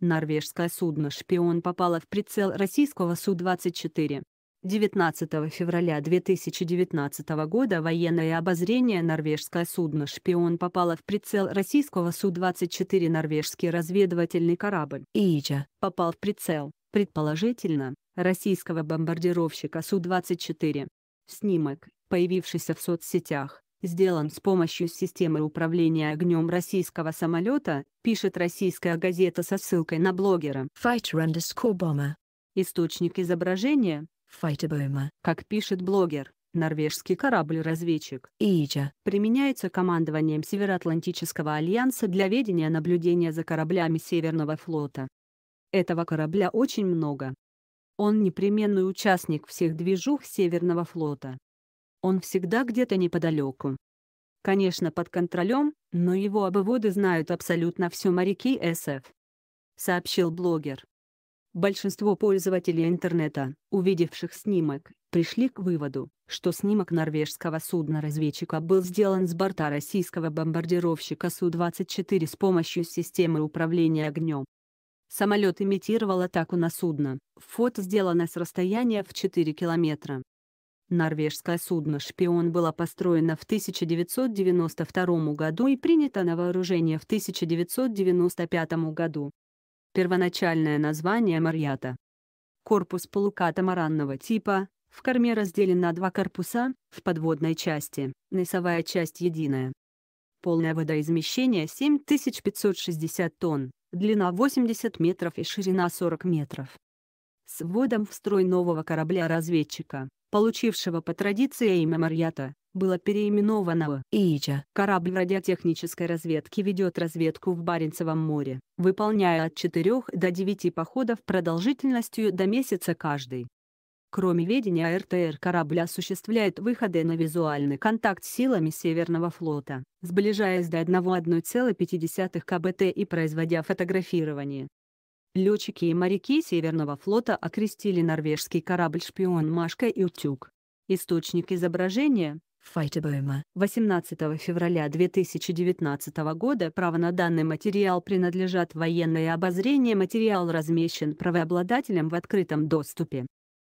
Норвежское судно «Шпион» попало в прицел российского Су-24. 19 февраля 2019 года военное обозрение норвежское судно «Шпион» попало в прицел российского Су-24 норвежский разведывательный корабль «Ича» попал в прицел, предположительно, российского бомбардировщика Су-24. Снимок, появившийся в соцсетях, сделан с помощью системы управления огнем российского самолета, пишет российская газета со ссылкой на блогера. Fighter bomber. Источник изображения. Fighter bomber. Как пишет блогер, норвежский корабль-разведчик. Иджа. Применяется командованием Североатлантического альянса для ведения наблюдения за кораблями Северного флота. Этого корабля очень много. Он непременный участник всех движух Северного флота. Он всегда где-то неподалеку. Конечно, под контролем, но его обводы знают абсолютно все моряки СФ. Сообщил блогер. Большинство пользователей интернета, увидевших снимок, пришли к выводу, что снимок норвежского судна-разведчика был сделан с борта российского бомбардировщика Су-24 с помощью системы управления огнем. Самолет имитировал атаку на судно, фото сделано с расстояния в 4 километра. Норвежское судно «Шпион» было построено в 1992 году и принято на вооружение в 1995 году. Первоначальное название «Марьята». Корпус полукатамаранного типа, в корме разделен на два корпуса, в подводной части, носовая часть единая. Полное водоизмещение 7560 тонн, длина 80 метров и ширина 40 метров. С вводом в строй нового корабля-разведчика получившего по традиции имя Марьята, было переименовано в Иича. Корабль радиотехнической разведки ведет разведку в Баренцевом море, выполняя от 4 до 9 походов продолжительностью до месяца каждый. Кроме ведения РТР корабль осуществляет выходы на визуальный контакт с силами Северного флота, сближаясь до 1,1,5 кбт и производя фотографирование. Летчики и моряки Северного флота окрестили норвежский корабль-шпион «Машка» и «Утюг». Источник изображения Файтебойма. 18 февраля 2019 года право на данный материал принадлежат военное обозрение материал размещен правообладателем в открытом доступе.